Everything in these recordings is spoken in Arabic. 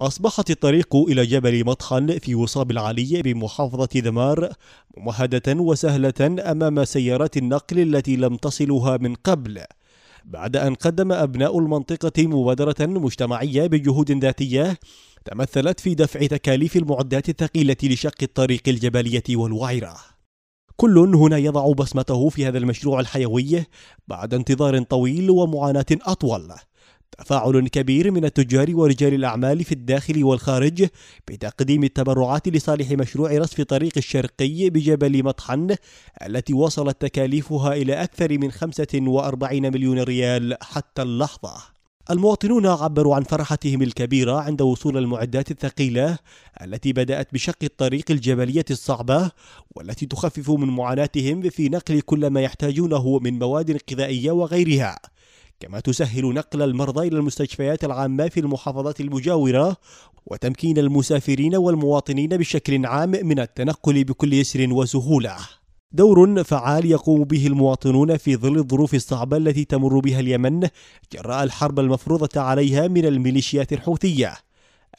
أصبحت الطريق إلى جبل مطحن في وصاب العلي بمحافظة ذمار ممهدة وسهلة أمام سيارات النقل التي لم تصلها من قبل بعد أن قدم أبناء المنطقة مبادرة مجتمعية بجهود ذاتية تمثلت في دفع تكاليف المعدات الثقيلة لشق الطريق الجبلية والوعرة كل هنا يضع بصمته في هذا المشروع الحيوي بعد انتظار طويل ومعاناة أطول تفاعل كبير من التجار ورجال الأعمال في الداخل والخارج بتقديم التبرعات لصالح مشروع رصف طريق الشرقي بجبل مطحن التي وصلت تكاليفها إلى أكثر من 45 مليون ريال حتى اللحظة المواطنون عبروا عن فرحتهم الكبيرة عند وصول المعدات الثقيلة التي بدأت بشق الطريق الجبلية الصعبة والتي تخفف من معاناتهم في نقل كل ما يحتاجونه من مواد غذائية وغيرها كما تسهل نقل المرضى إلى المستشفيات العامة في المحافظات المجاورة وتمكين المسافرين والمواطنين بشكل عام من التنقل بكل يسر وسهولة دور فعال يقوم به المواطنون في ظل الظروف الصعبة التي تمر بها اليمن جراء الحرب المفروضة عليها من الميليشيات الحوثية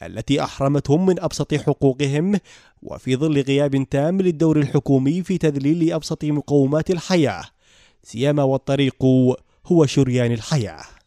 التي أحرمتهم من أبسط حقوقهم وفي ظل غياب تام للدور الحكومي في تذليل أبسط مقومات الحياة سيما والطريق هو شريان الحياه